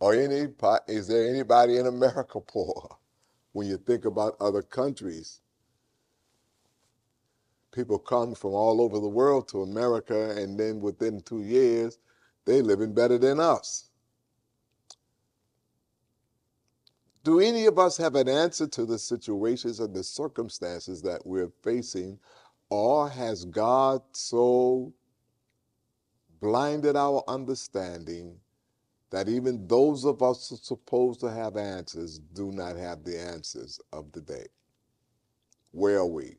or any is there anybody in America poor? When you think about other countries, people come from all over the world to America, and then within two years, they're living better than us. Do any of us have an answer to the situations and the circumstances that we're facing, or has God so blinded our understanding that even those of us who are supposed to have answers do not have the answers of the day. Where are we?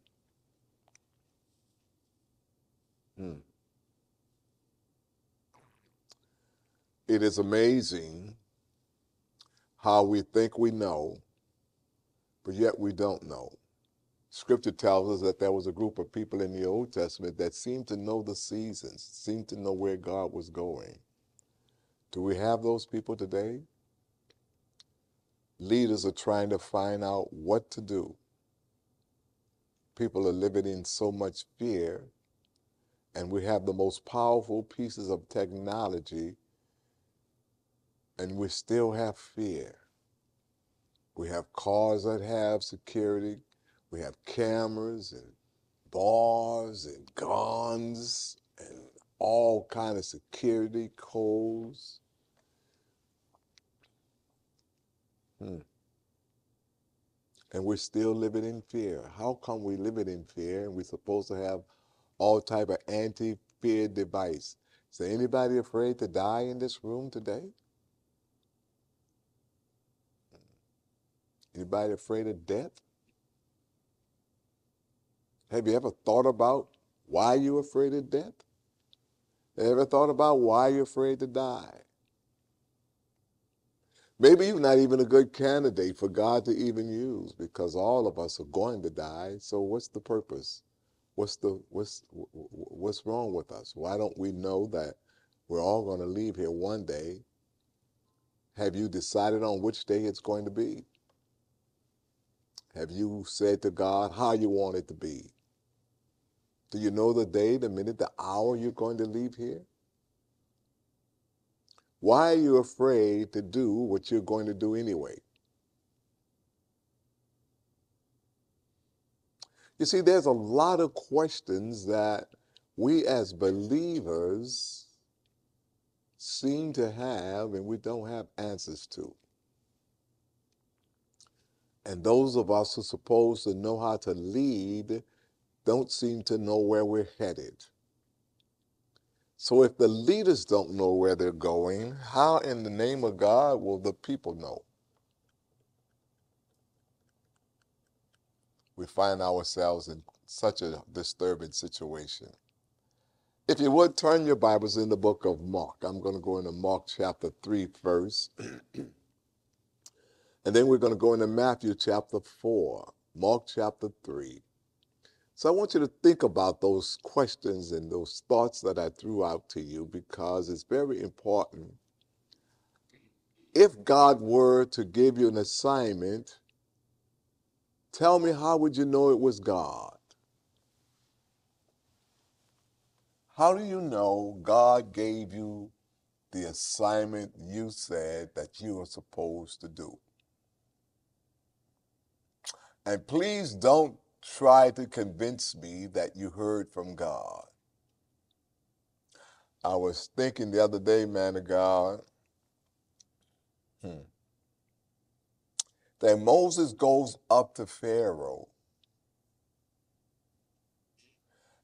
Hmm. It is amazing how we think we know, but yet we don't know. Scripture tells us that there was a group of people in the Old Testament that seemed to know the seasons, seemed to know where God was going. Do we have those people today? Leaders are trying to find out what to do. People are living in so much fear, and we have the most powerful pieces of technology, and we still have fear. We have cars that have security, we have cameras and bars and guns and all kind of security codes. Hmm. And we're still living in fear. How come we it in fear and we're supposed to have all type of anti-fear device? Is there anybody afraid to die in this room today? Anybody afraid of death? Have you ever thought about why you're afraid of death? Ever thought about why you're afraid to die? Maybe you're not even a good candidate for God to even use because all of us are going to die. So what's the purpose? What's the what's what's wrong with us? Why don't we know that we're all going to leave here one day? Have you decided on which day it's going to be? Have you said to God how you want it to be? Do you know the day, the minute, the hour you're going to leave here? Why are you afraid to do what you're going to do anyway? You see, there's a lot of questions that we as believers seem to have and we don't have answers to. And those of us who are supposed to know how to lead don't seem to know where we're headed. So if the leaders don't know where they're going, how in the name of God will the people know? We find ourselves in such a disturbing situation. If you would turn your Bibles in the book of Mark, I'm going to go into Mark chapter 3 first. and then we're going to go into Matthew chapter 4, Mark chapter 3, so I want you to think about those questions and those thoughts that I threw out to you because it's very important. If God were to give you an assignment, tell me how would you know it was God? How do you know God gave you the assignment you said that you were supposed to do? And please don't try to convince me that you heard from God. I was thinking the other day, man of God, hmm, that Moses goes up to Pharaoh.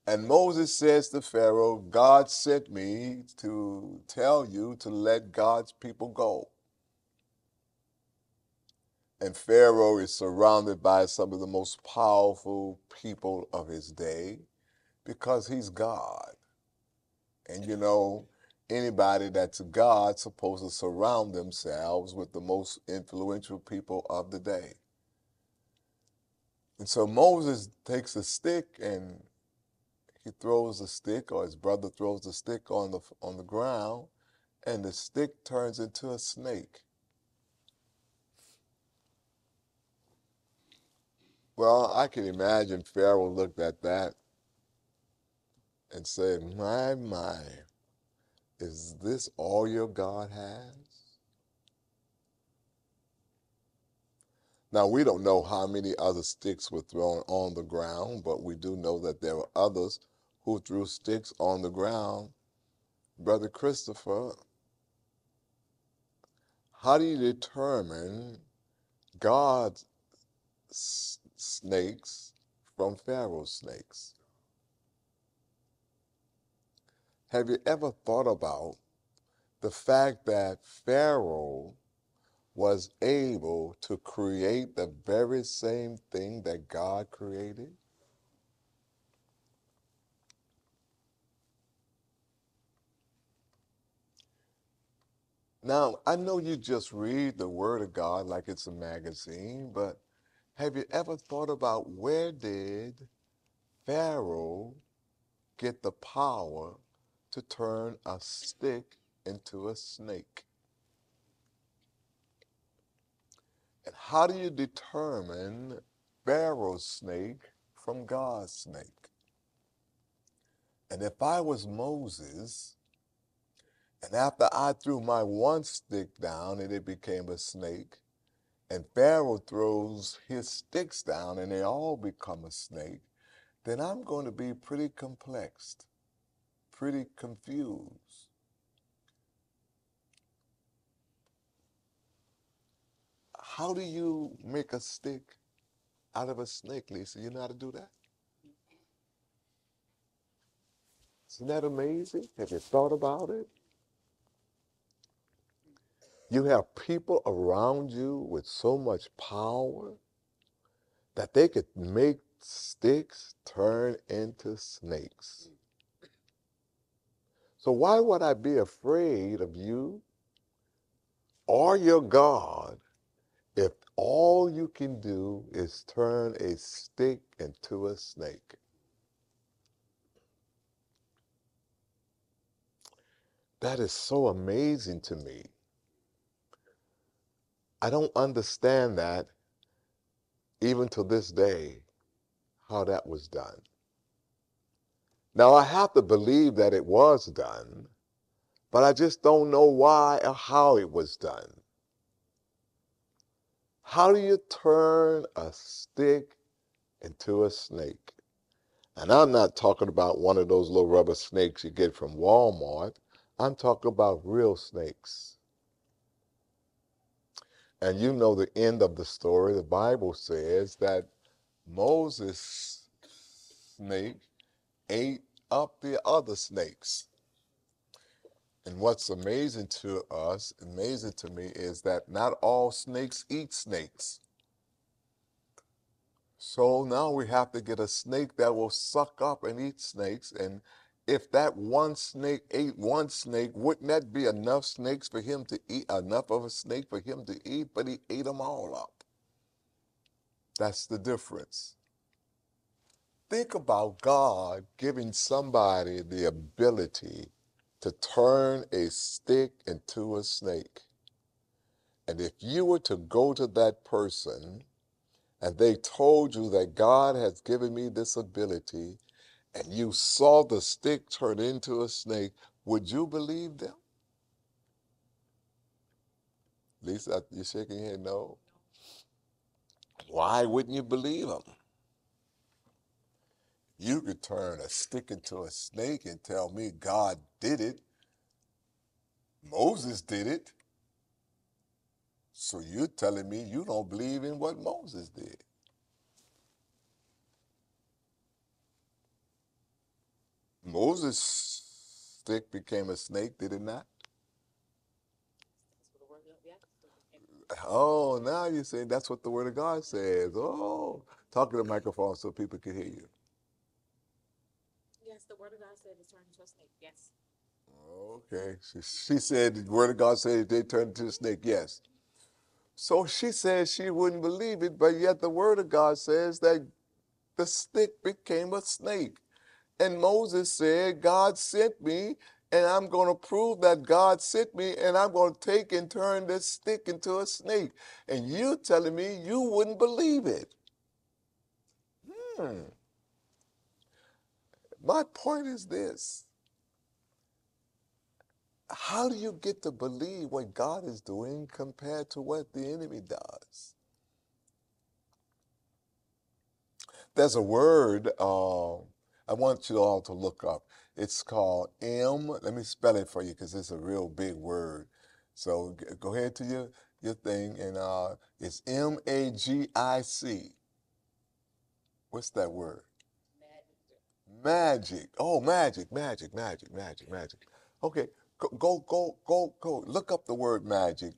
And Moses says to Pharaoh, God sent me to tell you to let God's people go. And Pharaoh is surrounded by some of the most powerful people of his day because he's God. And you know, anybody that's God supposed to surround themselves with the most influential people of the day. And so Moses takes a stick and he throws the stick, or his brother throws the stick on the on the ground, and the stick turns into a snake. Well, I can imagine Pharaoh looked at that and said, My, my, is this all your God has? Now, we don't know how many other sticks were thrown on the ground, but we do know that there were others who threw sticks on the ground. Brother Christopher, how do you determine God's snakes from Pharaoh. snakes. Have you ever thought about the fact that Pharaoh was able to create the very same thing that God created? Now, I know you just read the Word of God like it's a magazine, but have you ever thought about where did Pharaoh get the power to turn a stick into a snake? And how do you determine Pharaoh's snake from God's snake? And if I was Moses, and after I threw my one stick down and it became a snake, and Pharaoh throws his sticks down and they all become a snake, then I'm going to be pretty complexed, pretty confused. How do you make a stick out of a snake, Lisa? You know how to do that? Isn't that amazing? Have you thought about it? You have people around you with so much power that they could make sticks turn into snakes. So, why would I be afraid of you or your God if all you can do is turn a stick into a snake? That is so amazing to me I don't understand that even to this day, how that was done. Now, I have to believe that it was done, but I just don't know why or how it was done. How do you turn a stick into a snake? And I'm not talking about one of those little rubber snakes you get from Walmart. I'm talking about real snakes. And you know the end of the story. The Bible says that Moses' snake ate up the other snakes. And what's amazing to us, amazing to me, is that not all snakes eat snakes. So now we have to get a snake that will suck up and eat snakes. And if that one snake ate one snake, wouldn't that be enough snakes for him to eat, enough of a snake for him to eat? But he ate them all up. That's the difference. Think about God giving somebody the ability to turn a stick into a snake. And if you were to go to that person and they told you that God has given me this ability and you saw the stick turn into a snake, would you believe them? Lisa, you're shaking your head no. Why wouldn't you believe them? You could turn a stick into a snake and tell me God did it. Moses did it. So you're telling me you don't believe in what Moses did. Moses' stick became a snake, did it not? Oh, now you're saying that's what the Word of God says. Oh, talk to the microphone so people can hear you. Yes, the Word of God said it turned into a snake. Yes. Okay. She, she said the Word of God said they turned into a snake. Yes. So she says she wouldn't believe it, but yet the Word of God says that the stick became a snake. And Moses said, God sent me, and I'm going to prove that God sent me, and I'm going to take and turn this stick into a snake. And you telling me you wouldn't believe it. Hmm. My point is this. How do you get to believe what God is doing compared to what the enemy does? There's a word uh, I want you all to look up. It's called M. Let me spell it for you because it's a real big word. So go ahead to your your thing, and uh, it's M A G I C. What's that word? Magic. magic. Oh, magic, magic, magic, magic, magic. Okay, go, go, go, go, go. Look up the word magic